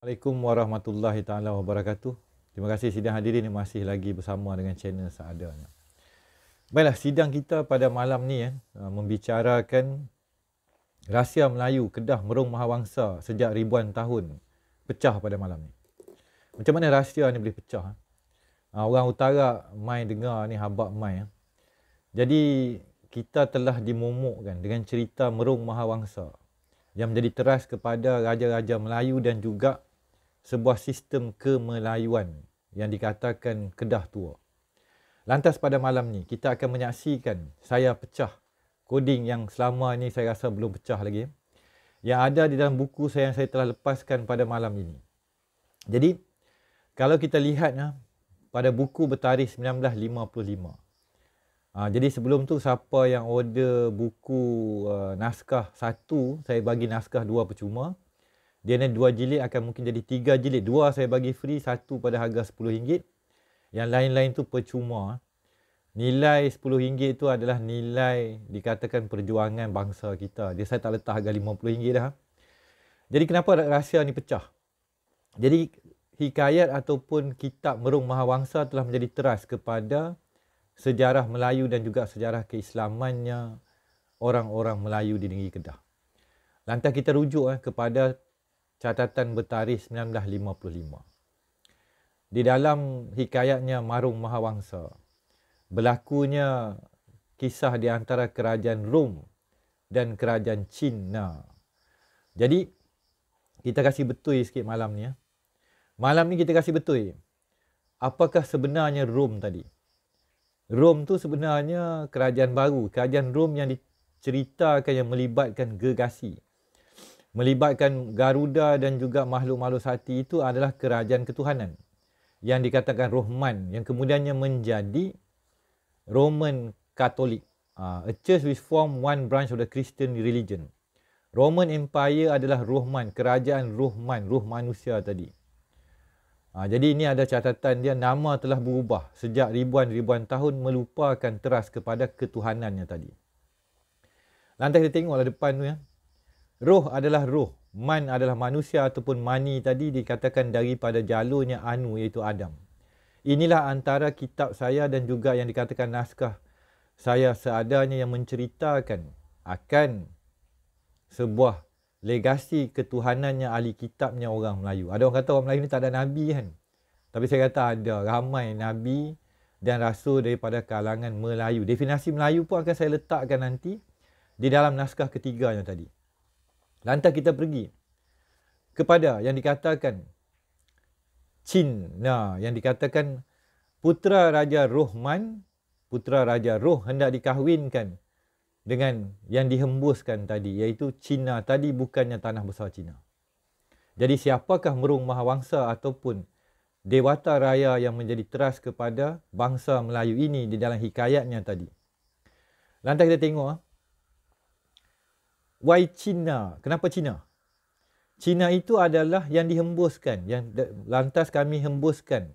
Assalamualaikum warahmatullahi taala wabarakatuh. Terima kasih sidang hadirin yang masih lagi bersama dengan channel seadanya. Baiklah sidang kita pada malam ni ya membicarakan rahsia Melayu Kedah Merung Mahawangsa sejak ribuan tahun pecah pada malam ni. Macam mana rahsia ni boleh pecah? Eh? Ah, orang utara mai dengar ni habaq mai ya. Jadi kita telah dimomokkan dengan cerita Merung Mahawangsa yang menjadi teras kepada raja-raja Melayu dan juga sebuah sistem kemelayuan yang dikatakan kedah tua. Lantas pada malam ni kita akan menyaksikan saya pecah koding yang selama ini saya rasa belum pecah lagi. Yang ada di dalam buku saya yang saya telah lepaskan pada malam ini. Jadi kalau kita lihat pada buku bertarikh 1955. Ah, jadi sebelum tu siapa yang order buku ah, naskah satu, saya bagi naskah dua percuma. Dia ni dua jilid akan mungkin jadi tiga jilid. Dua saya bagi free, satu pada harga RM10. Yang lain-lain tu percuma. Nilai RM10 tu adalah nilai dikatakan perjuangan bangsa kita. Dia saya tak letak harga RM50 dah. Jadi kenapa rahsia ni pecah? Jadi hikayat ataupun kitab Merung Mahawangsa telah menjadi teras kepada sejarah Melayu dan juga sejarah keislamannya orang-orang Melayu di negeri Kedah. Lantas kita rujuk eh, kepada catatan bertarikh 1955. Di dalam hikayatnya Marung Mahawangsa, berlakunya kisah di antara kerajaan Rom dan kerajaan Cina. Jadi, kita kasih betul sikit malam ni. Ya. Malam ni kita kasih betul. Apakah sebenarnya Rom tadi? Rom tu sebenarnya kerajaan baru. Kerajaan Rom yang diceritakan yang melibatkan gegasi melibatkan Garuda dan juga makhluk-makhluk sati itu adalah kerajaan ketuhanan yang dikatakan Rohman yang kemudiannya menjadi Roman Katolik ah, a church which form one branch of the Christian religion. Roman Empire adalah Rohman, kerajaan Rohman, roh manusia tadi. Uh, jadi ini ada catatan dia nama telah berubah sejak ribuan-ribuan tahun melupakan teras kepada ketuhanannya tadi. Lantai kita tengoklah depan tu ya. Roh adalah roh. Man adalah manusia ataupun mani tadi dikatakan daripada jalurnya Anu iaitu Adam. Inilah antara kitab saya dan juga yang dikatakan naskah saya seadanya yang menceritakan akan sebuah legasi ketuhanannya ahli kitabnya orang Melayu. Ada orang kata orang Melayu ni tak ada Nabi kan? Tapi saya kata ada ramai Nabi dan Rasul daripada kalangan Melayu. Definasi Melayu pun akan saya letakkan nanti di dalam naskah ketiganya tadi. Lantas kita pergi kepada yang dikatakan Cina, yang dikatakan putra Raja Rohman, putra Raja Roh hendak dikahwinkan dengan yang dihembuskan tadi, iaitu Cina tadi bukannya tanah besar Cina. Jadi siapakah merung mahawangsa ataupun dewata raya yang menjadi teras kepada bangsa Melayu ini di dalam hikayatnya tadi? Lantas kita tengok, Why China? Kenapa China? China itu adalah yang dihembuskan, yang lantas kami hembuskan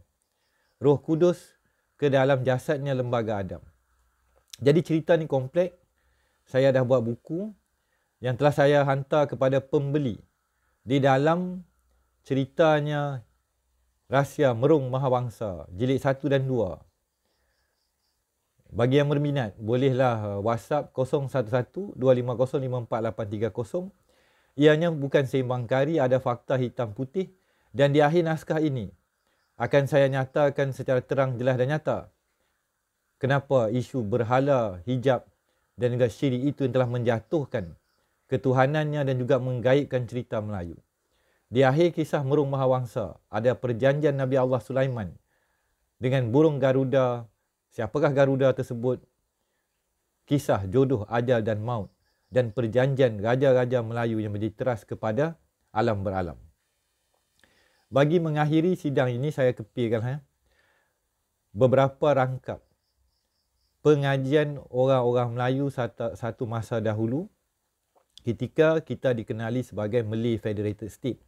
roh kudus ke dalam jasadnya lembaga Adam. Jadi cerita ni komplek. Saya dah buat buku yang telah saya hantar kepada pembeli. Di dalam ceritanya rahsia merung mahawangsa jilid 1 dan 2 bagi yang berminat bolehlah uh, WhatsApp 011-250-54830. Ianya bukan seimbang kari, ada fakta hitam putih dan di akhir naskah ini akan saya nyatakan secara terang, jelas dan nyata kenapa isu berhala, hijab dan juga syirik itu yang telah menjatuhkan ketuhanannya dan juga menggaibkan cerita Melayu. Di akhir kisah Merung Mahawangsa, ada perjanjian Nabi Allah Sulaiman dengan burung Garuda Siapakah Garuda tersebut? Kisah jodoh, ajal dan maut dan perjanjian raja-raja Melayu yang menjadi teras kepada alam beralam. Bagi mengakhiri sidang ini, saya kepirkan ha? beberapa rangkap pengajian orang-orang Melayu satu masa dahulu ketika kita dikenali sebagai Malay Federated State.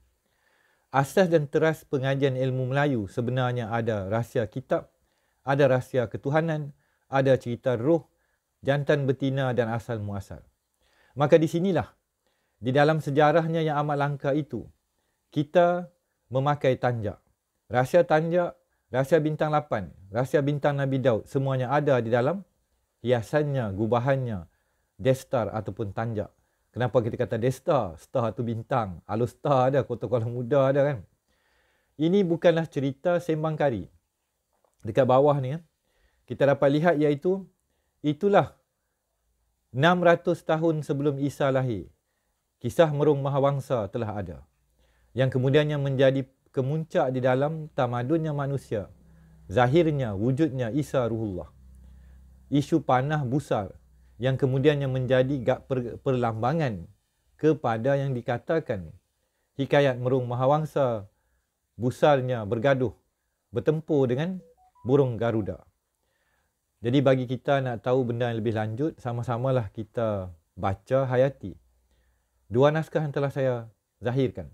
Asas dan teras pengajian ilmu Melayu sebenarnya ada rahsia kitab ada rahsia ketuhanan, ada cerita roh, jantan betina dan asal muasal. Maka di sinilah, di dalam sejarahnya yang amat langka itu, kita memakai tanjak. Rahsia tanjak, rahsia bintang lapan, rahsia bintang Nabi Daud, semuanya ada di dalam hiasannya, gubahannya, destar ataupun tanjak. Kenapa kita kata desta? Star tu bintang. Alustar ada, kota-kota muda ada kan. Ini bukanlah cerita sembang kari dekat bawah ni eh, kita dapat lihat iaitu itulah 600 tahun sebelum Isa lahir kisah merung mahawangsa telah ada yang kemudiannya menjadi kemuncak di dalam tamadunnya manusia zahirnya wujudnya Isa ruhullah isu panah busar yang kemudiannya menjadi perlambangan kepada yang dikatakan hikayat merung mahawangsa busarnya bergaduh bertempur dengan burung Garuda. Jadi bagi kita nak tahu benda yang lebih lanjut, sama-samalah kita baca Hayati. Dua naskah yang telah saya zahirkan.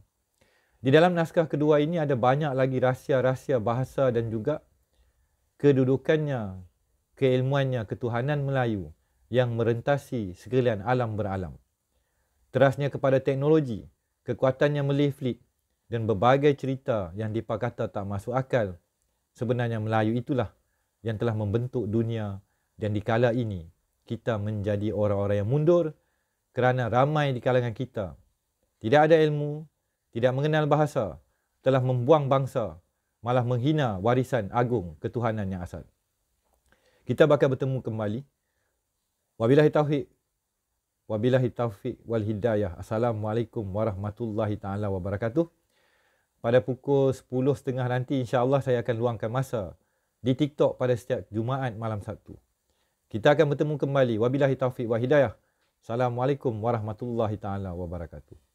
Di dalam naskah kedua ini ada banyak lagi rahsia-rahsia bahasa dan juga kedudukannya, keilmuannya, ketuhanan Melayu yang merentasi sekalian alam beralam. Terasnya kepada teknologi, kekuatannya melifli dan berbagai cerita yang dipakata tak masuk akal sebenarnya Melayu itulah yang telah membentuk dunia dan di kala ini kita menjadi orang-orang yang mundur kerana ramai di kalangan kita tidak ada ilmu, tidak mengenal bahasa, telah membuang bangsa, malah menghina warisan agung ketuhanan yang asal. Kita bakal bertemu kembali. Wabillahi taufik. Wabillahi taufik wal hidayah. Assalamualaikum warahmatullahi taala wabarakatuh pada pukul 10.30 nanti insyaallah saya akan luangkan masa di TikTok pada setiap Jumaat malam Sabtu. Kita akan bertemu kembali. Wabillahi taufiq wa hidayah. Assalamualaikum warahmatullahi taala wabarakatuh.